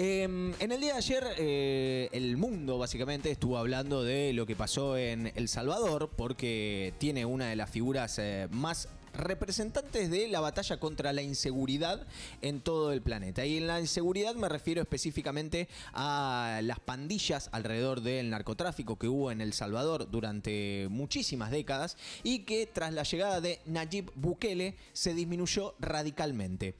Em, en el día de ayer, eh, el mundo básicamente estuvo hablando de lo que pasó en El Salvador, porque tiene una de las figuras eh, más representantes de la batalla contra la inseguridad en todo el planeta. Y en la inseguridad me refiero específicamente a las pandillas alrededor del narcotráfico que hubo en El Salvador durante muchísimas décadas y que tras la llegada de Nayib Bukele se disminuyó radicalmente.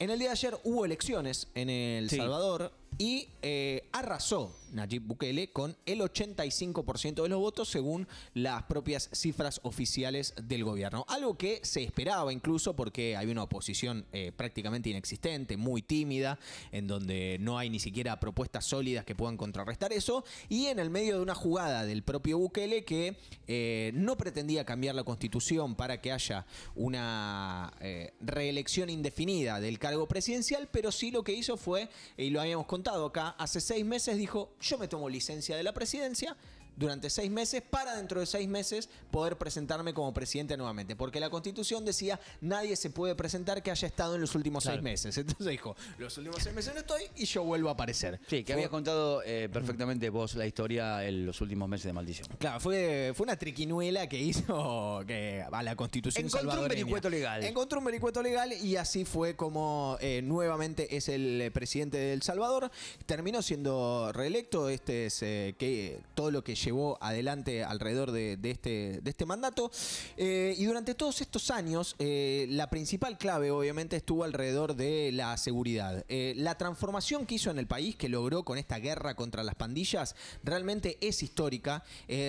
En el día de ayer hubo elecciones en El Salvador y eh, arrasó Nayib Bukele con el 85% de los votos según las propias cifras oficiales del gobierno. Algo que se esperaba incluso porque hay una oposición eh, prácticamente inexistente, muy tímida, en donde no hay ni siquiera propuestas sólidas que puedan contrarrestar eso, y en el medio de una jugada del propio Bukele que eh, no pretendía cambiar la constitución para que haya una reelección indefinida del cargo presidencial, pero sí lo que hizo fue, y lo habíamos contado, acá, hace seis meses dijo, yo me tomo licencia de la presidencia durante seis meses para dentro de seis meses poder presentarme como presidente nuevamente. Porque la constitución decía nadie se puede presentar que haya estado en los últimos seis meses. Entonces dijo, los últimos seis meses no estoy y yo vuelvo a aparecer. Sí, que había contado eh, perfectamente vos la historia en los últimos meses de maldición. Claro, fue, fue una triquinuela que hizo que, a la constitución. Encontró un vericueto legal. Encontró un vericueto legal y así fue como eh, nuevamente es el eh, presidente de El Salvador. Terminó siendo reelecto. Este es que todo lo que llevó adelante alrededor de, este, de este mandato. Eh, y durante todos estos años, eh, la principal clave obviamente estuvo alrededor de la seguridad. Eh, la transformación que hizo en el país, que logró con esta guerra contra las pandillas, realmente es histórica.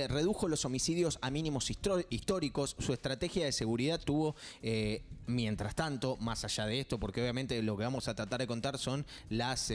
redujo los homicidios a mínimos históricos. Su estrategia de seguridad tuvo, mientras tanto, más allá de esto, porque obviamente lo que vamos a tratar de contar son las,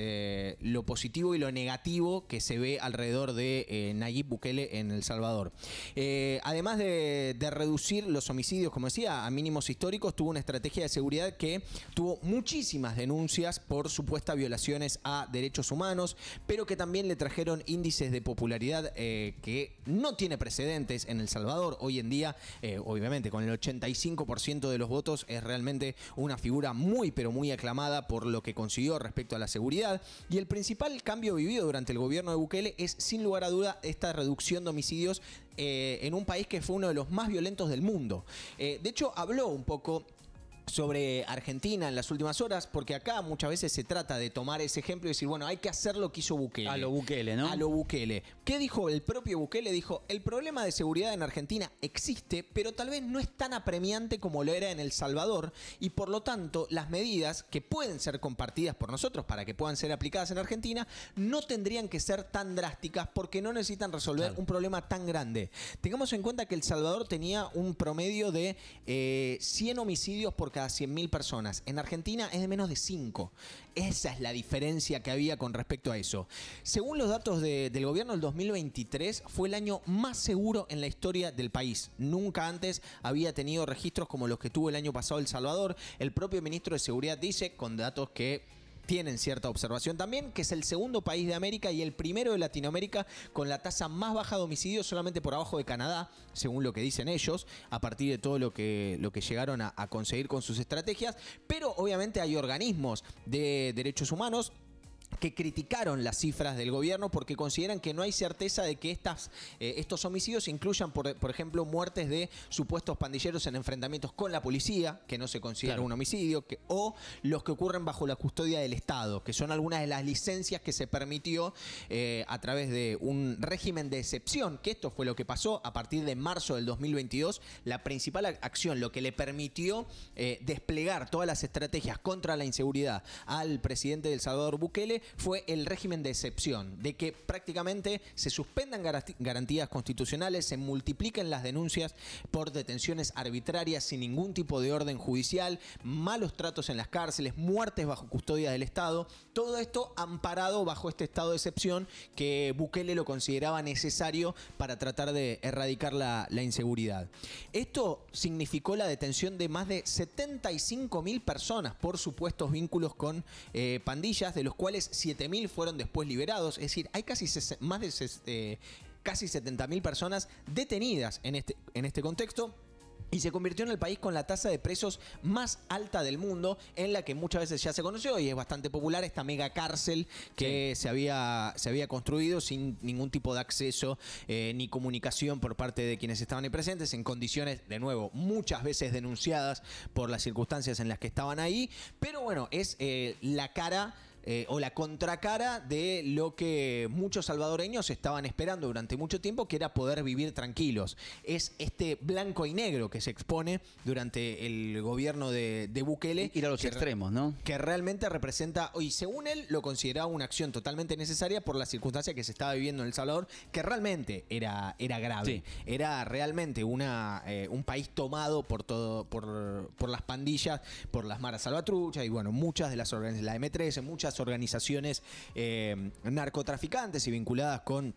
lo positivo y lo negativo que se ve alrededor de Nayib Bukele en El Salvador. Eh, además de, reducir los homicidios, como decía, a mínimos históricos, tuvo una estrategia de seguridad que tuvo muchísimas denuncias por supuestas violaciones a derechos humanos, pero que también le trajeron índices de popularidad eh, que no tiene precedentes en El Salvador. Hoy en día, eh, obviamente, con el 85% de los votos es realmente una figura muy, pero muy aclamada por lo que consiguió respecto a la seguridad. Y el principal cambio vivido durante el gobierno de Bukele es, sin lugar a duda, esta reducción de homicidios eh, en un país que fue uno de los más violentos del mundo. Eh, de hecho, habló un poco sobre Argentina en las últimas horas, porque acá muchas veces se trata de tomar ese ejemplo y decir, bueno, hay que hacer lo que hizo Bukele. A lo Bukele, ¿no? A lo Bukele. ¿Qué dijo el propio Bukele? Dijo, el problema de seguridad en Argentina existe, pero tal vez no es tan apremiante como lo era en El Salvador, y por lo tanto las medidas que pueden ser compartidas por nosotros para que puedan ser aplicadas en Argentina no tendrían que ser tan drásticas porque no necesitan resolver un problema tan grande. Tengamos en cuenta que El Salvador tenía un promedio de 100 eh, homicidios por cada 100.000 personas. En Argentina es de menos de 5. Esa es la diferencia que había con respecto a eso. Según los datos del gobierno, el 2023 fue el año más seguro en la historia del país. Nunca antes había tenido registros como los que tuvo el año pasado El Salvador. El propio ministro de Seguridad dice, con datos que tienen cierta observación también, que es el segundo país de América y el primero de Latinoamérica con la tasa más baja de homicidios, solamente por abajo de Canadá, según lo que dicen ellos, a partir de todo lo que, lo que llegaron a conseguir con sus estrategias. Pero obviamente hay organismos de derechos humanos que criticaron las cifras del gobierno porque consideran que no hay certeza de que estas, eh, estos homicidios incluyan, por, ejemplo, muertes de supuestos pandilleros en enfrentamientos con la policía, que no se considera un homicidio, o los que ocurren bajo la custodia del Estado, que son algunas de las licencias que se permitió eh, a través de un régimen de excepción, que esto fue lo que pasó a partir de marzo del 2022, la principal acción, lo que le permitió eh, desplegar todas las estrategias contra la inseguridad al presidente del Salvador Bukele, fue el régimen de excepción, de que prácticamente se suspendan garantías constitucionales, se multipliquen las denuncias por detenciones arbitrarias sin ningún tipo de orden judicial, malos tratos en las cárceles, muertes bajo custodia del Estado, todo esto amparado bajo este estado de excepción que Bukele lo consideraba necesario para tratar de erradicar la, inseguridad. Esto significó la detención de más de 75 mil personas por supuestos vínculos con eh, pandillas, de los cuales 7.000 fueron después liberados, es decir, hay casi más de eh, casi 70.000 personas detenidas en este, en este contexto y se convirtió en el país con la tasa de presos más alta del mundo, en la que muchas veces ya se conoció y es bastante popular esta mega cárcel que se, había, se había construido sin ningún tipo de acceso eh, ni comunicación por parte de quienes estaban ahí presentes, en condiciones, de nuevo, muchas veces denunciadas por las circunstancias en las que estaban ahí. Pero bueno, es eh, la cara eh, o la contracara de lo que muchos salvadoreños estaban esperando durante mucho tiempo, que era poder vivir tranquilos. Es este blanco y negro que se expone durante el gobierno de, Bukele. Ir a los extremos, ¿no? Que realmente representa, y según él lo consideraba una acción totalmente necesaria por la circunstancia que se estaba viviendo en El Salvador, que realmente era, era grave. Era realmente una, eh, un país tomado por, todo, por, por las pandillas, por las maras salvatruchas y bueno, muchas de las organizaciones, la M13, muchas organizaciones eh, narcotraficantes y vinculadas con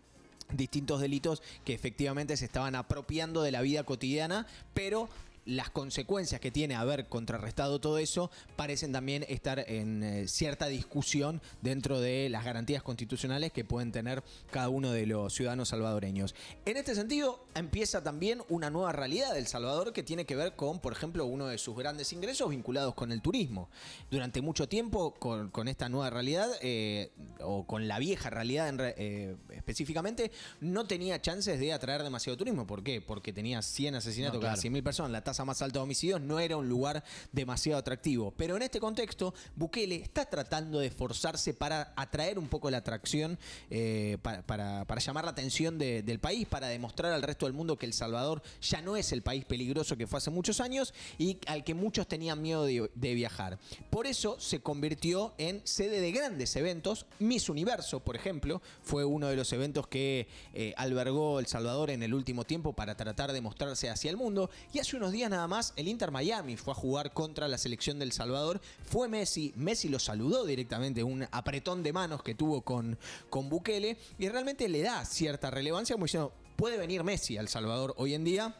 distintos delitos que efectivamente se estaban apropiando de la vida cotidiana, pero las consecuencias que tiene haber contrarrestado todo eso parecen también estar en eh, cierta discusión dentro de las garantías constitucionales que pueden tener cada uno de los ciudadanos salvadoreños. En este sentido, empieza también una nueva realidad del Salvador que tiene que ver con, por ejemplo, uno de sus grandes ingresos vinculados con el turismo. Durante mucho tiempo, con, esta nueva realidad, eh, o con la vieja realidad eh, específicamente, no tenía chances de atraer demasiado turismo. ¿Por qué? Porque tenía 100 asesinatos cada 100.000 personas. La tasa a más alta de homicidios, no era un lugar demasiado atractivo. Pero en este contexto, Bukele está tratando de esforzarse para atraer un poco la atracción, eh, para, llamar la atención del país, para demostrar al resto del mundo que El Salvador ya no es el país peligroso que fue hace muchos años y al que muchos tenían miedo de, viajar. Por eso se convirtió en sede de grandes eventos. Miss Universo, por ejemplo, fue uno de los eventos que eh, albergó El Salvador en el último tiempo para tratar de mostrarse hacia el mundo. Y hace unos días nada más, el Inter Miami fue a jugar contra la selección del Salvador. Fue Messi, Messi lo saludó directamente, un apretón de manos que tuvo con, con Bukele. Y realmente le da cierta relevancia, como diciendo, puede venir Messi al Salvador hoy en día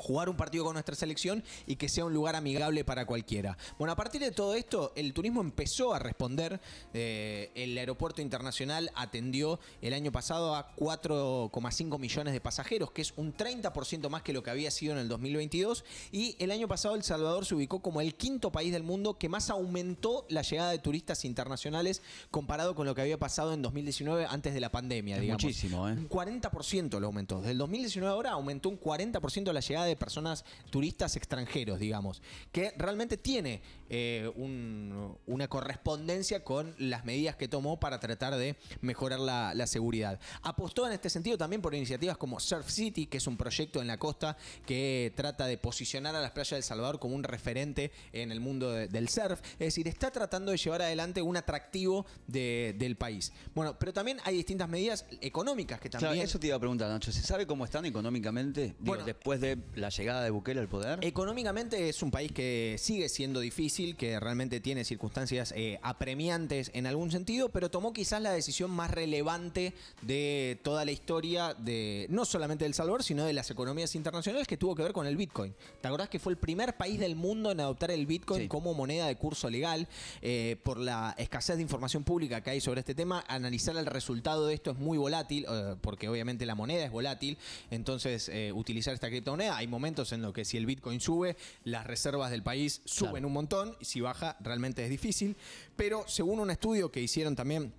jugar un partido con nuestra selección y que sea un lugar amigable para cualquiera. Bueno, a partir de todo esto, el turismo empezó a responder. Eh, el aeropuerto internacional atendió el año pasado a 4,5 millones de pasajeros, que es un 30% más que lo que había sido en el 2022. Y el año pasado El Salvador se ubicó como el quinto país del mundo que más aumentó la llegada de turistas internacionales comparado con lo que había pasado en 2019 antes de la pandemia, digamos. Muchísimo, ¿eh? Un 40% lo aumentó. Del 2019 ahora aumentó un 40% la llegada de de personas, turistas extranjeros, digamos, que realmente tiene eh, una correspondencia con las medidas que tomó para tratar de mejorar la, seguridad. Apostó en este sentido también por iniciativas como Surf City, que es un proyecto en la costa que trata de posicionar a las playas del Salvador como un referente en el mundo del surf. Es decir, está tratando de llevar adelante un atractivo del país. Bueno, pero también hay distintas medidas económicas que también. eso te iba a preguntar, Nacho. ¿Se sabe cómo están económicamente? después de la llegada de Bukele al poder? Económicamente es un país que sigue siendo difícil, que realmente tiene circunstancias eh, apremiantes en algún sentido, pero tomó quizás la decisión más relevante de toda la historia de no solamente del Salvador, sino de las economías internacionales que tuvo que ver con el Bitcoin. ¿Te acordás que fue el primer país del mundo en adoptar el Bitcoin como moneda de curso legal eh, por la escasez de información pública que hay sobre este tema? Analizar el resultado de esto es muy volátil, eh, porque obviamente la moneda es volátil, entonces utilizar esta criptomoneda momentos en los que si el Bitcoin sube, las reservas del país suben un montón, y si baja, realmente es difícil. Pero según un estudio que hicieron también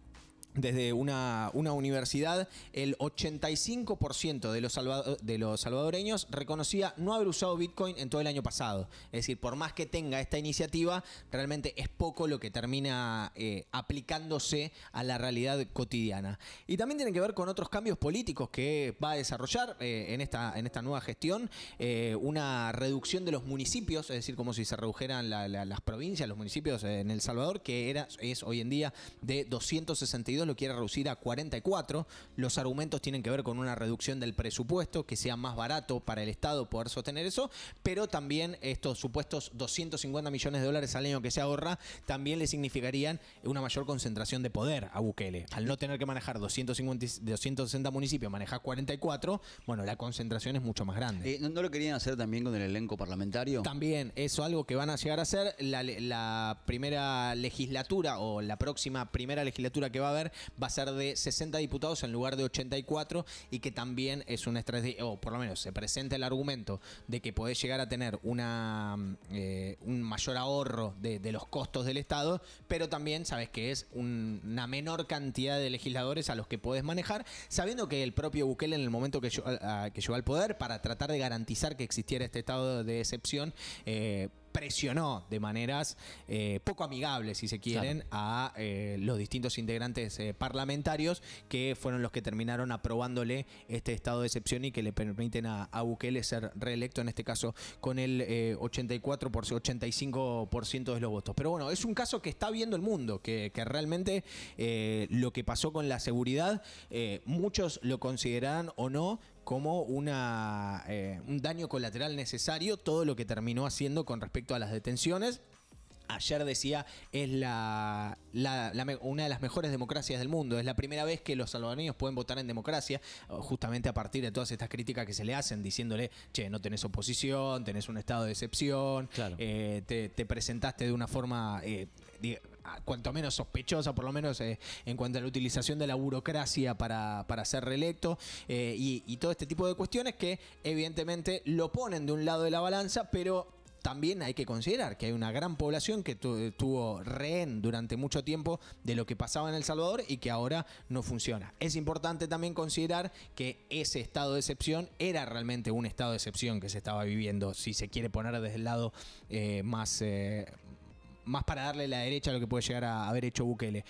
desde una, universidad, el 85% de los, de los salvadoreños reconocía no haber usado Bitcoin en todo el año pasado. Es decir, por más que tenga esta iniciativa, realmente es poco lo que termina eh, aplicándose a la realidad cotidiana. Y también tiene que ver con otros cambios políticos que va a desarrollar eh, en, esta, en esta nueva gestión, eh, una reducción de los municipios, es decir, como si se redujeran las provincias, los municipios en El Salvador, que era, es hoy en día de 262 lo quiere reducir a 44. Los argumentos tienen que ver con una reducción del presupuesto, que sea más barato para el Estado poder sostener eso, pero también estos supuestos 250 millones de dólares al año que se ahorra también le significarían una mayor concentración de poder a Bukele. Al no tener que manejar 250, 260 municipios, manejar 44, bueno, la concentración es mucho más grande. Eh, ¿no, lo querían hacer también con el elenco parlamentario? También, eso algo que van a llegar a hacer. la primera legislatura o la próxima primera legislatura que va a haber va a ser de 60 diputados en lugar de 84 y que también es un estrés, o por lo menos se presenta el argumento de que podés llegar a tener mm, eh, un mayor ahorro de, los costos del Estado, pero también sabes que es una menor cantidad de legisladores a los que podés manejar, sabiendo que el propio Bukele en el momento que, llegó al poder, para tratar de garantizar que existiera este estado de excepción, eh, presionó de maneras eh, poco amigables, si se quieren, a eh, los distintos integrantes eh, parlamentarios que fueron los que terminaron aprobándole este estado de excepción y que le permiten a, Bukele ser reelecto, en este caso con el 84 por 85% de los votos. Pero bueno, es un caso que está viendo el mundo, que, que realmente lo que pasó con la seguridad, muchos lo consideran o no, como una, eh, un daño colateral necesario todo lo que terminó haciendo con respecto a las detenciones. Ayer decía, es la, una de las mejores democracias del mundo. Es la primera vez que los salvadoreños pueden votar en democracia, justamente a partir de todas estas críticas que se le hacen, diciéndole, che, no tenés oposición, tenés un estado de excepción, eh, te, presentaste de una forma eh, cuanto menos sospechosa, por lo menos eh, en cuanto a la utilización de la burocracia para, ser reelecto eh, y, todo este tipo de cuestiones que evidentemente lo ponen de un lado de la balanza, pero también hay que considerar que hay una gran población que tuvo rehén durante mucho tiempo de lo que pasaba en El Salvador y que ahora no funciona. Es importante también considerar que ese estado de excepción era realmente un estado de excepción que se estaba viviendo, si se quiere poner desde el lado eh, más, más para darle la derecha a lo que puede llegar a haber hecho Bukele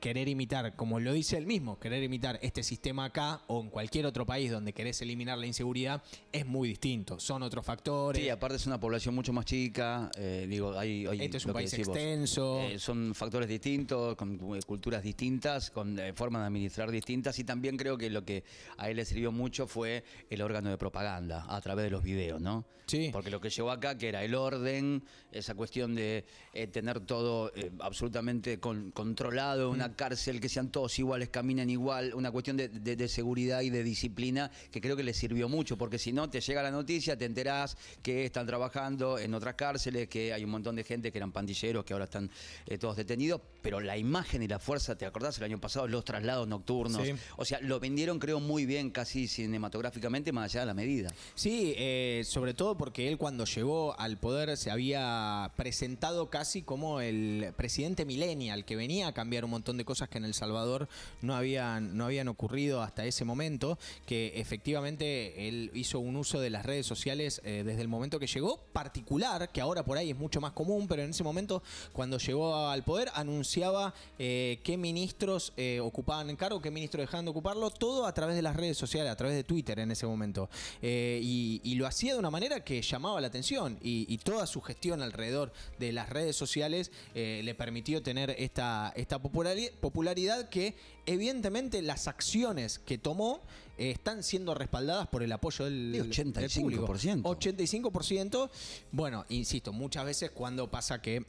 querer imitar, como lo dice él mismo, querer imitar este sistema acá o en cualquier otro país donde querés eliminar la inseguridad es muy distinto. Son otros factores. Sí, aparte es una población mucho más chica. Eh, digo, hay, este es un país extenso. Eh, son factores distintos, con eh, culturas distintas, con formas de administrar distintas. Y también creo que lo que a él le sirvió mucho fue el órgano de propaganda a través de los videos, ¿no? Sí. Porque lo que llegó acá, que era el orden, esa cuestión de tener todo absolutamente controlado, una cárcel, que sean todos iguales, caminen igual, una cuestión de, seguridad y de disciplina que creo que les sirvió mucho, porque si no te llega la noticia, te enterás que están trabajando en otras cárceles, que hay un montón de gente que eran pandilleros, que ahora están eh, todos detenidos, pero la imagen y la fuerza, ¿te acordás el año pasado? Los traslados nocturnos, o sea, lo vendieron creo muy bien, casi cinematográficamente, más allá de la medida. Sí, eh, sobre todo porque él cuando llegó al poder se había presentado casi como el presidente millennial, que venía a cambiar un montón de cosas que en El Salvador no habían, no habían ocurrido hasta ese momento, que efectivamente él hizo un uso de las redes sociales eh, desde el momento que llegó, particular, que ahora por ahí es mucho más común, pero en ese momento, cuando llegó al poder, anunciaba eh, qué ministros eh, ocupaban el cargo, qué ministros dejaban de ocuparlo, todo a través de las redes sociales, a través de Twitter en ese momento. Y, lo hacía de una manera que llamaba la atención y, y toda su gestión alrededor de las redes sociales le permitió tener esta, esta popularidad popularidad que evidentemente las acciones que tomó eh, están siendo respaldadas por el apoyo del, 85%. 85%. Bueno, insisto, muchas veces cuando pasa que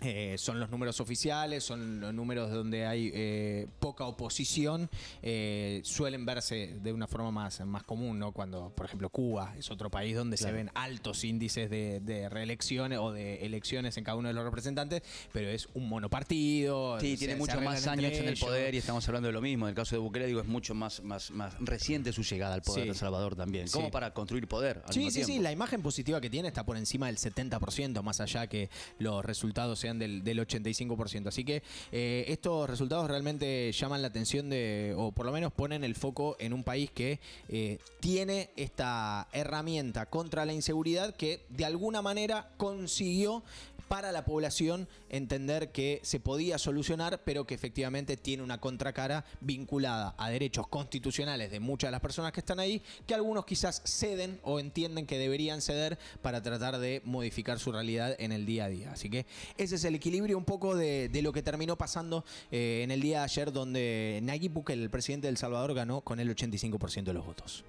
eh, son los números oficiales, son los números donde hay eh, poca oposición, eh, suelen verse de una forma más, más común, ¿no? Cuando, por ejemplo, Cuba es otro país donde se ven altos índices de, reelecciones o de elecciones en cada uno de los representantes, pero es un monopartido. Sí, tiene muchos más años en el poder y estamos hablando de lo mismo. En el caso de Bukele, digo, es mucho más, más, más reciente su llegada al poder de El Salvador también, como para construir poder. sí, sí, sí, la imagen positiva que tiene está por encima del 70%, más allá que los resultados del, 85%. Así que eh, estos resultados realmente llaman la atención de, o por lo menos ponen el foco en un país que eh, tiene esta herramienta contra la inseguridad que de alguna manera consiguió para la población entender que se podía solucionar, pero que efectivamente tiene una contracara vinculada a derechos constitucionales de muchas de las personas que están ahí, que algunos quizás ceden o entienden que deberían ceder para tratar de modificar su realidad en el día a día. Así que ese es el equilibrio un poco de, lo que terminó pasando eh, en el día de ayer, donde Nayib Bukele, el presidente del Salvador, ganó con el 85% de los votos.